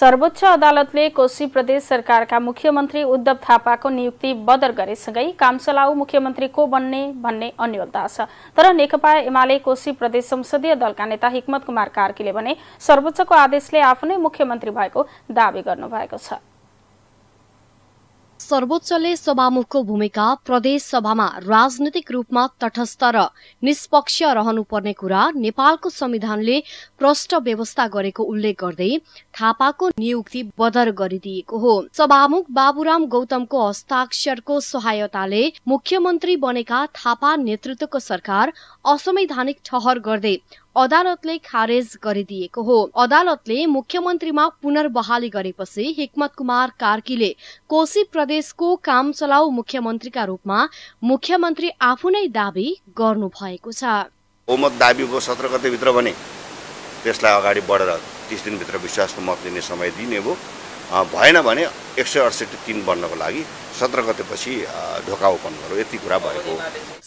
सर्वोच्च अदालतले कोशी प्रदेश सरकारका मुख्यमन्त्री उद्धव थापाको नियुक्ति बदर गरेसँगै कामचलाउ मुख्यमन्त्री को बन्ने भन्ने अन्यता छ तर नेकपा एमाले कोशी प्रदेश संसदीय दलका नेता हिक्मत कुमार कार्कीले भने सर्वोच्चको आदेशले आफ्नै मुख्यमन्त्री भएको दावी गर्नुभएको छ सर्वोच्चले सभामुखको भूमिका प्रदेश सभामा राजनैतिक रूपमा तटस्थ र निष्पक्ष रहनुपर्ने कुरा नेपालको संविधानले प्रष्ट व्यवस्था गरेको उल्लेख गर्दै थापाको नियुक्ति बदर गरिदिएको हो सभामुख बाबुराम गौतमको हस्ताक्षरको सहायताले मुख्यमन्त्री बनेका थापा नेतृत्वको सरकार असंवैधानिक ठहर गर्दै अदालतले खारेज गरिदिएको हो अदालतले मुख्यमन्त्रीमा पुनर्बहाली गरेपछि हिक्मत कुमार कार्कीले कोशी प्रदेशको काम चलाउ मुख्यमन्त्रीका रूपमा मुख्यमन्त्री आफू नै दावी गर्नु भएको छ बहुमत दावी भयो सत्र भित्र भने त्यसलाई अगाडि बढेर तिस दिनभित्र विश्वासको मत लिने समय दिने भयो भएन भने एक सय अडसठी तिन बन्नको लागि सत्र गतेपछि ढोका ओपन गरौँ यति कुरा भएको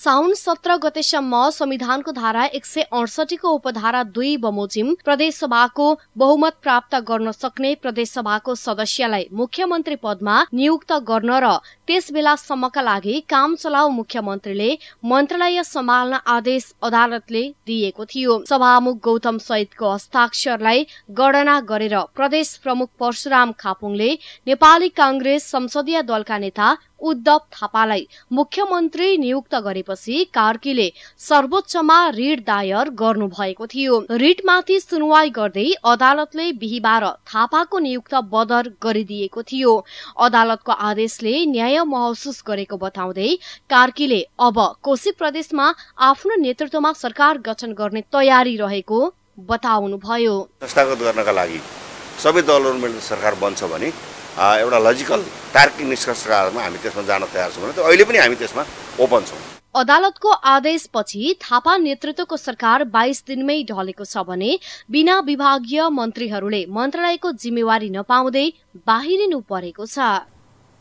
साउन सत्र गतेसम्म संविधानको धारा एक सय अडसठीको उपधारा दुई बमोजिम प्रदेशसभाको बहुमत प्राप्त गर्न सक्ने प्रदेशसभाको सदस्यलाई मुख्यमन्त्री पदमा नियुक्त गर्न र त्यस बेलासम्मका लागि काम चलाउ मुख्यमन्त्रीले मन्त्रालय सम्हाल्न आदेश अदालतले दिएको थियो सभामुख गौतम सहितको हस्ताक्षरलाई गणना गरेर प्रदेश प्रमुख परशुराम खापुङले नेपाल नेपाली कांग्रेस संसदीय दलका नेता उद्धव थापालाई मुख्यमन्त्री नियुक्त गरेपछि कार्कीले सर्वोच्चमा रिट दायर गर्नुभएको थियो रिटमाथि सुनवाई गर्दै अदालतले बिहिबार थापाको नियुक्त बदर गरिदिएको थियो अदालतको आदेशले न्याय महसुस गरेको बताउँदै कार्कीले अब कोशी प्रदेशमा आफ्नो नेतृत्वमा सरकार गठन गर्ने तयारी रहेको बताउनुभयो सबै दलहरू मिलेर सरकार बन्छ भने एउटा लजिकल तार्किक निष्कर्षका आधारमा हामी त्यसमा जान तयार छौँ भने त अहिले पनि हामी त्यसमा ओपन छौँ अदालतको आदेशपछि थापा नेतृत्वको सरकार बाइस दिनमै ढलेको छ भने बिना विभागीय मन्त्रीहरूले मन्त्रालयको जिम्मेवारी नपाउँदै बाहिरिनु परेको छ